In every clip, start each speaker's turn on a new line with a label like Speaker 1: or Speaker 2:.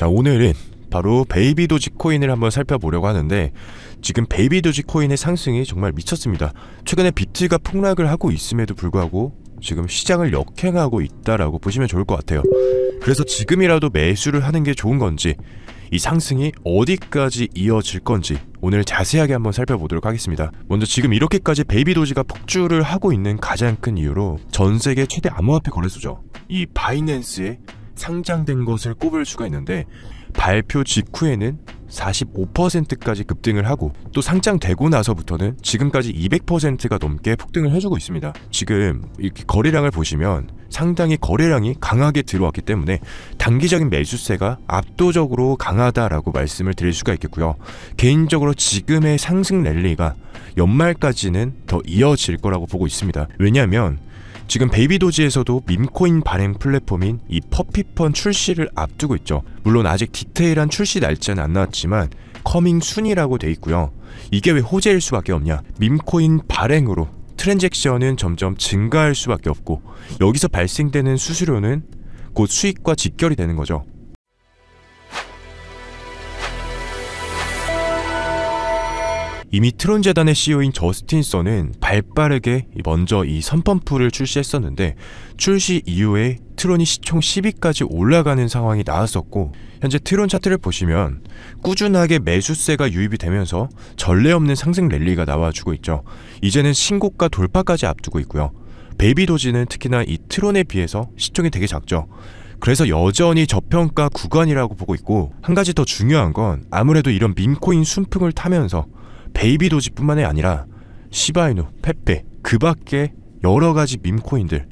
Speaker 1: 자, 오늘은 바로 베이비 도지코인을 한번 살펴보려고 하는데 지금 베이비 도지코인의 상승이 정말 미쳤습니다. 최근에 비트가 폭락을 하고 있음에도 불구하고 지금 시장을 역행하고 있다라고 보시면 좋을 것 같아요. 그래서 지금이라도 매수를 하는 게 좋은 건지 이 상승이 어디까지 이어질 건지 오늘 자세하게 한번 살펴보도록 하겠습니다. 먼저 지금 이렇게까지 베이비 도지가 폭주를 하고 있는 가장 큰 이유로 전 세계 최대 암호화폐 거래소죠. 이 바이낸스의 상장된 것을 꼽을 수가 있는데 발표 직후에는 45%까지 급등을 하고 또 상장되고 나서부터는 지금까지 200%가 넘게 폭등을 해주고 있습니다. 지금 이렇게 거래량을 보시면 상당히 거래량이 강하게 들어왔기 때문에 단기적인 매수세가 압도적으로 강하다라고 말씀을 드릴 수가 있겠고요. 개인적으로 지금의 상승 랠리가 연말까지는 더 이어질 거라고 보고 있습니다. 왜냐하면 지금 베이비도지에서도 밈코인 발행 플랫폼인 이 퍼피펀 출시를 앞두고 있죠. 물론 아직 디테일한 출시 날짜는 안 나왔지만 커밍 순이라고 돼 있고요. 이게 왜 호재일 수밖에 없냐? 밈코인 발행으로 트랜잭션은 점점 증가할 수밖에 없고 여기서 발생되는 수수료는 곧 수익과 직결이 되는 거죠. 이미 트론 재단의 CEO인 저스틴 써는 발빠르게 먼저 이 선펌프를 출시했었는데 출시 이후에 트론이 시총 10위까지 올라가는 상황이 나왔었고 현재 트론 차트를 보시면 꾸준하게 매수세가 유입이 되면서 전례 없는 상승 랠리가 나와주고 있죠. 이제는 신고가 돌파까지 앞두고 있고요. 베이비 도지는 특히나 이 트론에 비해서 시총이 되게 작죠. 그래서 여전히 저평가 구간이라고 보고 있고 한 가지 더 중요한 건 아무래도 이런 민코인 순풍을 타면서 베이비 도지뿐만이 아니라 시바이누, 페페, 그 밖에 여러 가지 밈코인들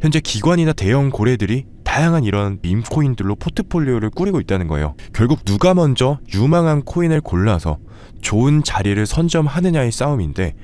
Speaker 1: 현재 기관이나 대형 고래들이 다양한 이런 밈코인들로 포트폴리오를 꾸리고 있다는 거예요. 결국 누가 먼저 유망한 코인을 골라서 좋은 자리를 선점하느냐의 싸움인데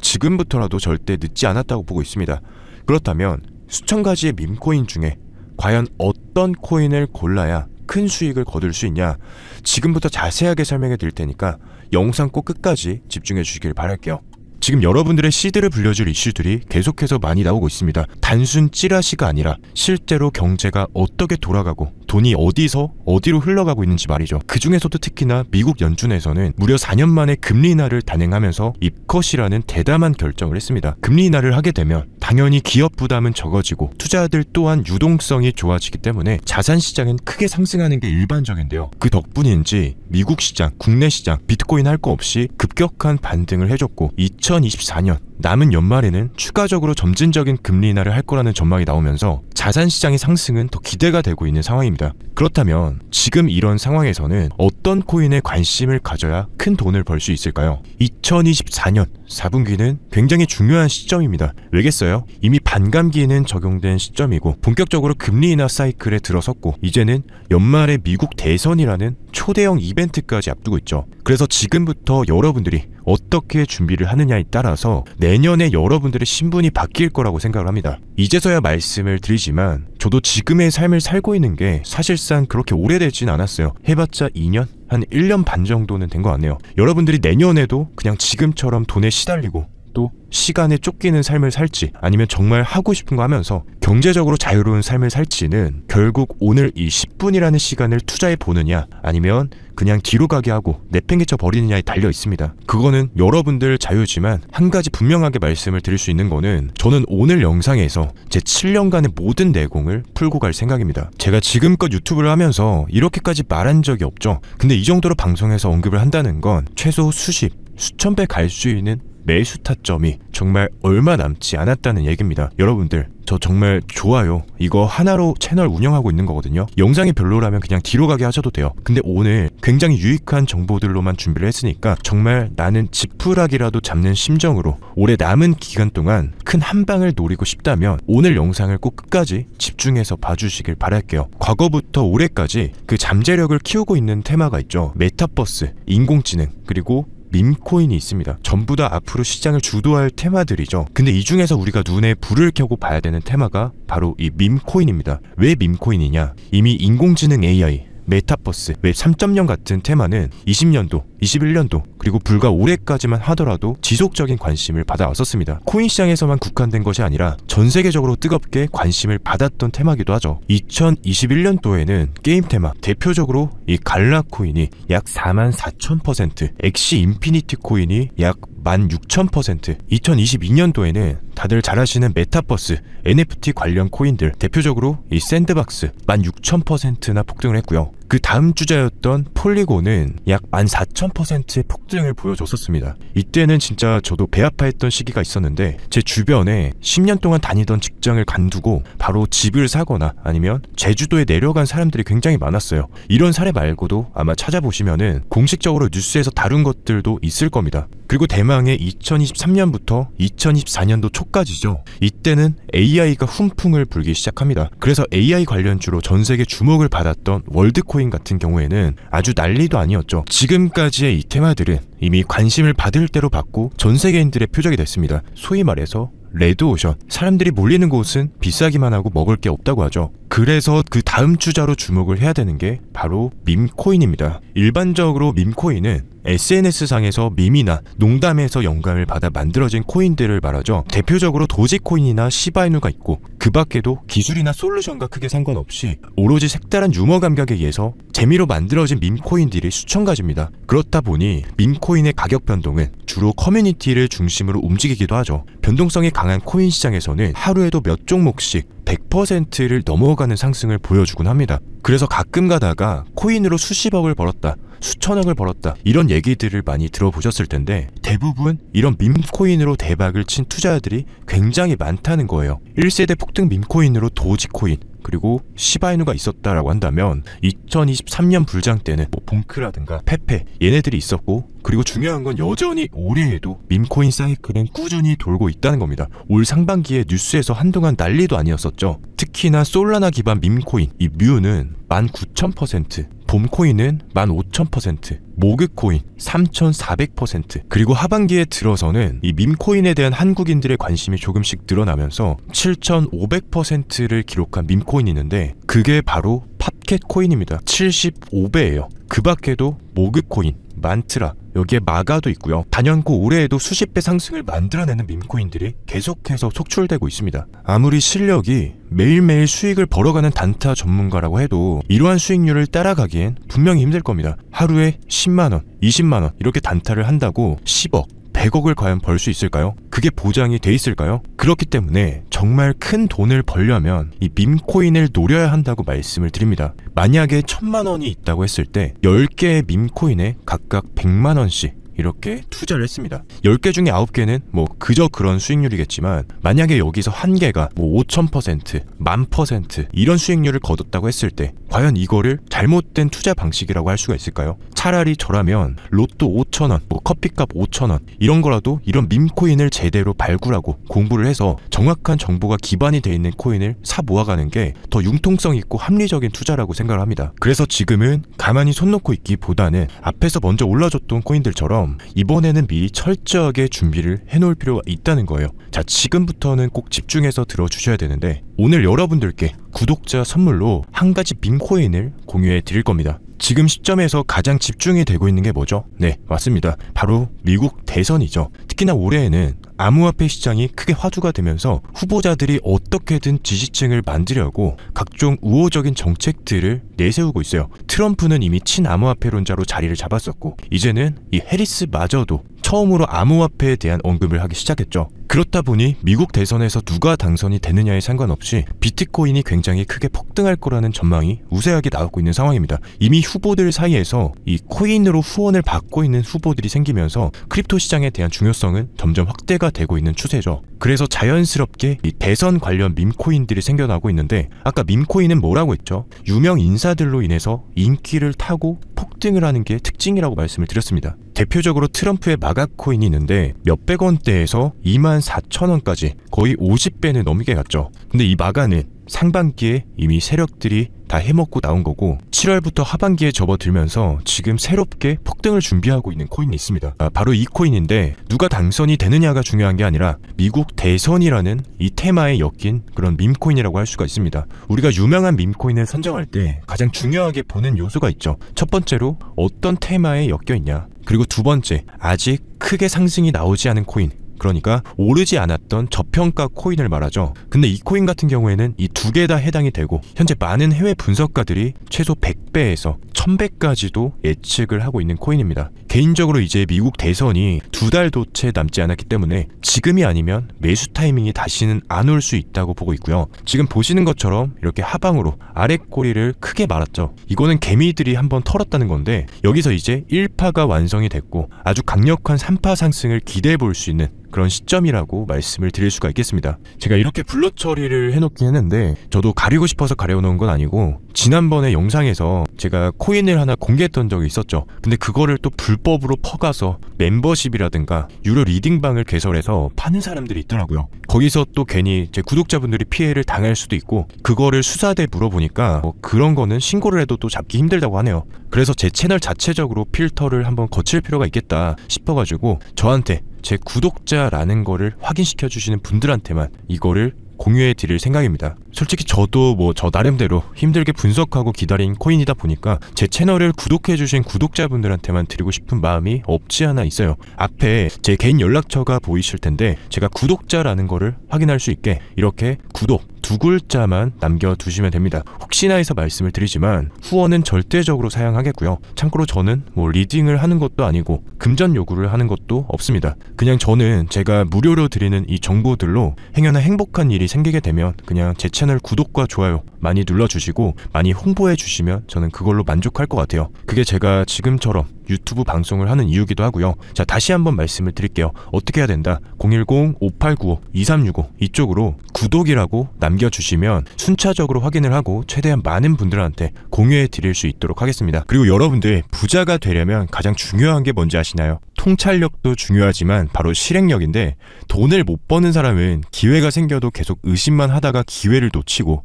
Speaker 1: 지금부터라도 절대 늦지 않았다고 보고 있습니다. 그렇다면 수천 가지의 밈코인 중에 과연 어떤 코인을 골라야 큰 수익을 거둘 수 있냐 지금부터 자세하게 설명해 드릴 테니까 영상 꼭 끝까지 집중해 주시길 바랄게요. 지금 여러분들의 시드를 불려줄 이슈들이 계속해서 많이 나오고 있습니다. 단순 찌라시가 아니라 실제로 경제가 어떻게 돌아가고 돈이 어디서 어디로 흘러가고 있는지 말이죠. 그 중에서도 특히나 미국 연준에서는 무려 4년 만에 금리 인하를 단행하면서 입컷이라는 대담한 결정을 했습니다. 금리 인하를 하게 되면 당연히 기업 부담은 적어지고 투자들 또한 유동성이 좋아지기 때문에 자산 시장은 크게 상승하는 게 일반적인데요. 그 덕분인지 미국 시장, 국내 시장, 비트코인 할 거 없이 급격한 반등을 해줬고 2024년 남은 연말에는 추가적으로 점진적인 금리 인하를 할 거라는 전망이 나오면서 자산 시장의 상승은 더 기대가 되고 있는 상황입니다. 그렇다면 지금 이런 상황에서는 어떤 코인에 관심을 가져야 큰 돈을 벌 수 있을까요? 2024년 4분기는 굉장히 중요한 시점입니다. 왜겠어요? 이미 반감기에는 적용된 시점이고 본격적으로 금리 인하 사이클에 들어섰고 이제는 연말에 미국 대선이라는 초대형 이벤트까지 앞두고 있죠. 그래서 지금부터 여러분들이 어떻게 준비를 하느냐에 따라서 내 내년에 여러분들의 신분이 바뀔 거라고 생각을 합니다. 이제서야 말씀을 드리지만 저도 지금의 삶을 살고 있는 게 사실상 그렇게 오래되진 않았어요. 해봤자 2년? 한 1년 반 정도는 된 것 같네요. 여러분들이 내년에도 그냥 지금처럼 돈에 시달리고 또 시간에 쫓기는 삶을 살지 아니면 정말 하고 싶은 거 하면서 경제적으로 자유로운 삶을 살지는 결국 오늘 이 10분이라는 시간을 투자해 보느냐 아니면 그냥 뒤로 가게 하고 내팽개쳐 버리느냐에 달려 있습니다. 그거는 여러분들 자유지만 한 가지 분명하게 말씀을 드릴 수 있는 거는 저는 오늘 영상에서 제 7년간의 모든 내공을 풀고 갈 생각입니다. 제가 지금껏 유튜브를 하면서 이렇게까지 말한 적이 없죠. 근데 이 정도로 방송에서 언급을 한다는 건 최소 수십 수천 배 갈 수 있는 매수 타점이 정말 얼마 남지 않았다는 얘기입니다. 여러분들 저 정말 좋아요. 이거 하나로 채널 운영하고 있는 거거든요. 영상이 별로라면 그냥 뒤로 가게 하셔도 돼요. 근데 오늘 굉장히 유익한 정보들로만 준비를 했으니까 정말 나는 지푸라기라도 잡는 심정으로 올해 남은 기간 동안 큰 한방을 노리고 싶다면 오늘 영상을 꼭 끝까지 집중해서 봐주시길 바랄게요. 과거부터 올해까지 그 잠재력을 키우고 있는 테마가 있죠. 메타버스, 인공지능, 그리고 밈코인이 있습니다. 전부 다 앞으로 시장을 주도할 테마들이죠. 근데 이 중에서 우리가 눈에 불을 켜고 봐야 되는 테마가 바로 이 밈코인입니다. 왜 밈코인이냐? 이미 인공지능 AI, 메타버스, 웹 3.0 같은 테마는 20년도, 21년도, 그리고 불과 올해까지만 하더라도 지속적인 관심을 받아왔었습니다. 코인 시장에서만 국한된 것이 아니라 전 세계적으로 뜨겁게 관심을 받았던 테마기도 하죠. 2021년도에는 게임 테마, 대표적으로 이 갈라 코인이 약 4만 4천 퍼센트, 엑시 인피니티 코인이 약 16,000%, 2022년도에는 다들 잘 아시는 메타버스, NFT 관련 코인들 대표적으로 이 샌드박스 16,000%나 폭등을 했고요. 그 다음 주자였던 폴리곤은 약 14,000%의 폭등을 보여줬었습니다. 이때는 진짜 저도 배 아파했던 시기가 있었는데 제 주변에 10년 동안 다니던 직장을 간두고 바로 집을 사거나 아니면 제주도에 내려간 사람들이 굉장히 많았어요. 이런 사례 말고도 아마 찾아보시면은 공식적으로 뉴스에서 다룬 것들도 있을 겁니다. 그리고 대망의 2023년부터 2024년도 초 끝까지죠. 이때는 AI가 훈풍을 불기 시작합니다. 그래서 AI 관련 주로 전 세계 주목을 받았던 월드코인 같은 경우에는 아주 난리도 아니었죠. 지금까지의 이 테마들은 이미 관심을 받을 대로 받고 전 세계인들의 표적이 됐습니다. 소위 말해서 레드오션. 사람들이 몰리는 곳은 비싸기만 하고 먹을 게 없다고 하죠. 그래서 그 다음 주자로 주목을 해야 되는 게 바로 밈코인입니다. 일반적으로 밈코인은 SNS상에서 밈이나 농담에서 영감을 받아 만들어진 코인들을 말하죠. 대표적으로 도지코인이나 시바이누가 있고 그 밖에도 기술이나 솔루션과 크게 상관없이 오로지 색다른 유머 감각에 의해서 재미로 만들어진 민코인들이 수천 가지입니다. 그렇다 보니 민코인의 가격 변동은 주로 커뮤니티를 중심으로 움직이기도 하죠. 변동성이 강한 코인 시장에서는 하루에도 몇 종목씩 100%를 넘어가는 상승을 보여주곤 합니다. 그래서 가끔 가다가 코인으로 수십억을 벌었다, 수천억을 벌었다 이런 얘기들을 많이 들어보셨을 텐데 대부분 이런 밈코인으로 대박을 친 투자자들이 굉장히 많다는 거예요. 1세대 폭등 밈코인으로 도지코인, 그리고 시바이누가 있었다라고 한다면 2023년 불장 때는 뭐 봉크라든가 페페 얘네들이 있었고 그리고 중요한 건 여전히 올해에도 밈코인 사이클은 꾸준히 돌고 있다는 겁니다. 올 상반기에 뉴스에서 한동안 난리도 아니었었죠. 특히나 솔라나 기반 밈코인 이 뮤는 19,000% 봄코인은 15,000%, 모그코인 3,400%, 그리고 하반기에 들어서는 이 밈코인에 대한 한국인들의 관심이 조금씩 늘어나면서 7,500%를 기록한 밈코인이 있는데 그게 바로 팝캣 코인입니다. 75배예요. 그 밖에도 모그코인, 만트라, 여기에 마가도 있고요. 단연코 올해에도 수십 배 상승을 만들어내는 민코인들이 계속해서 속출되고 있습니다. 아무리 실력이 매일매일 수익을 벌어가는 단타 전문가라고 해도 이러한 수익률을 따라가기엔 분명히 힘들 겁니다. 하루에 10만원, 20만원 이렇게 단타를 한다고 10억, 100억을 과연 벌 수 있을까요? 그게 보장이 돼 있을까요? 그렇기 때문에 정말 큰 돈을 벌려면 이 밈코인을 노려야 한다고 말씀을 드립니다. 만약에 천만 원이 있다고 했을 때 10개의 밈코인에 각각 100만 원씩 이렇게 투자를 했습니다. 10개 중에 9개는 뭐 그저 그런 수익률이겠지만 만약에 여기서 한 개가 뭐 5000%, 10,000% 이런 수익률을 거뒀다고 했을 때 과연 이거를 잘못된 투자 방식이라고 할 수가 있을까요? 차라리 저라면 로또 5천원, 뭐 커피값 5천원 이런 거라도 이런 밈코인을 제대로 발굴하고 공부를 해서 정확한 정보가 기반이 돼 있는 코인을 사 모아가는 게 더 융통성 있고 합리적인 투자라고 생각을 합니다. 그래서 지금은 가만히 손 놓고 있기보다는 앞에서 먼저 올라줬던 코인들처럼 이번에는 미리 철저하게 준비를 해놓을 필요가 있다는 거예요. 자, 지금부터는 꼭 집중해서 들어주셔야 되는데 오늘 여러분들께 구독자 선물로 한 가지 빔코인을 공유해 드릴 겁니다. 지금 시점에서 가장 집중이 되고 있는 게 뭐죠? 네, 맞습니다. 바로 미국 대선이죠. 특히나 올해에는 암호화폐 시장이 크게 화두가 되면서 후보자들이 어떻게든 지지층을 만들려고 각종 우호적인 정책들을 내세우고 있어요. 트럼프는 이미 친암호화폐론자로 자리를 잡았었고 이제는 이 해리스마저도 처음으로 암호화폐에 대한 언급을 하기 시작했죠. 그렇다 보니 미국 대선에서 누가 당선이 되느냐에 상관없이 비트코인이 굉장히 크게 폭등할 거라는 전망이 우세하게 나오고 있는 상황입니다. 이미 후보들 사이에서 이 코인으로 후원을 받고 있는 후보들이 생기면서 크립토 시장에 대한 중요성은 점점 확대가 되고 있는 추세죠. 그래서 자연스럽게 이 대선 관련 밈코인들이 생겨나고 있는데 아까 밈코인은 뭐라고 했죠? 유명 인사들로 인해서 인기를 타고 폭등을 하는 게 특징이라고 말씀을 드렸습니다. 대표적으로 트럼프의 마가 코인이 있는데 몇백 원대에서 2만 4천 원까지 거의 50배는 넘게 갔죠. 근데 이 마가는 상반기에 이미 세력들이 다 해먹고 나온 거고 7월부터 하반기에 접어들면서 지금 새롭게 폭등을 준비하고 있는 코인이 있습니다. 아, 바로 이 코인인데 누가 당선이 되느냐가 중요한 게 아니라 미국 대선이라는 이 테마에 엮인 그런 밈코인이라고 할 수가 있습니다. 우리가 유명한 밈코인을 선정할 때 가장 중요하게 보는 요소가 있죠. 첫 번째로 어떤 테마에 엮여 있냐. 그리고 두 번째, 아직 크게 상승이 나오지 않은 코인, 그러니까 오르지 않았던 저평가 코인을 말하죠. 근데 이 코인 같은 경우에는 이 두 개 다 해당이 되고 현재 많은 해외 분석가들이 최소 100배에서 1000배까지도 예측을 하고 있는 코인입니다. 개인적으로 이제 미국 대선이 두 달도 채 남지 않았기 때문에 지금이 아니면 매수 타이밍이 다시는 안 올 수 있다고 보고 있고요. 지금 보시는 것처럼 이렇게 하방으로 아래 꼬리를 크게 말았죠. 이거는 개미들이 한번 털었다는 건데 여기서 이제 1파가 완성이 됐고 아주 강력한 3파 상승을 기대해 볼 수 있는 그런 시점이라고 말씀을 드릴 수가 있겠습니다. 제가 이렇게 블러 처리를 해놓긴 했는데 저도 가리고 싶어서 가려놓은 건 아니고 지난번에 영상에서 제가 코인을 하나 공개했던 적이 있었죠. 근데 그거를 또 불법으로 퍼가서 멤버십이라든가 유료 리딩방을 개설해서 파는 사람들이 있더라고요. 거기서 또 괜히 제 구독자분들이 피해를 당할 수도 있고 그거를 수사대 물어보니까 뭐 그런 거는 신고를 해도 또 잡기 힘들다고 하네요. 그래서 제 채널 자체적으로 필터를 한번 거칠 필요가 있겠다 싶어가지고 저한테 제 구독자라는 거를 확인시켜 주시는 분들한테만 이거를 공유해 드릴 생각입니다. 솔직히 저도 뭐 저 나름대로 힘들게 분석하고 기다린 코인이다 보니까 제 채널을 구독해 주신 구독자분들한테만 드리고 싶은 마음이 없지 않아 있어요. 앞에 제 개인 연락처가 보이실 텐데 제가 구독자라는 거를 확인할 수 있게 이렇게 구독 두 글자만 남겨두시면 됩니다. 혹시나 해서 말씀을 드리지만 후원은 절대적으로 사양하겠고요. 참고로 저는 뭐 리딩을 하는 것도 아니고 금전 요구를 하는 것도 없습니다. 그냥 저는 제가 무료로 드리는 이 정보들로 행여나 행복한 일이 생기게 되면 그냥 제 채널 구독과 좋아요 많이 눌러주시고 많이 홍보해 주시면 저는 그걸로 만족할 것 같아요. 그게 제가 지금처럼 유튜브 방송을 하는 이유기도 하고요. 자, 다시 한번 말씀을 드릴게요. 어떻게 해야 된다? 010-5895-2365 이쪽으로 구독이라고 남겨주시면 순차적으로 확인을 하고 최대한 많은 분들한테 공유해 드릴 수 있도록 하겠습니다. 그리고 여러분들 부자가 되려면 가장 중요한 게 뭔지 아시나요? 통찰력도 중요하지만 바로 실행력인데 돈을 못 버는 사람은 기회가 생겨도 계속 의심만 하다가 기회를 놓치고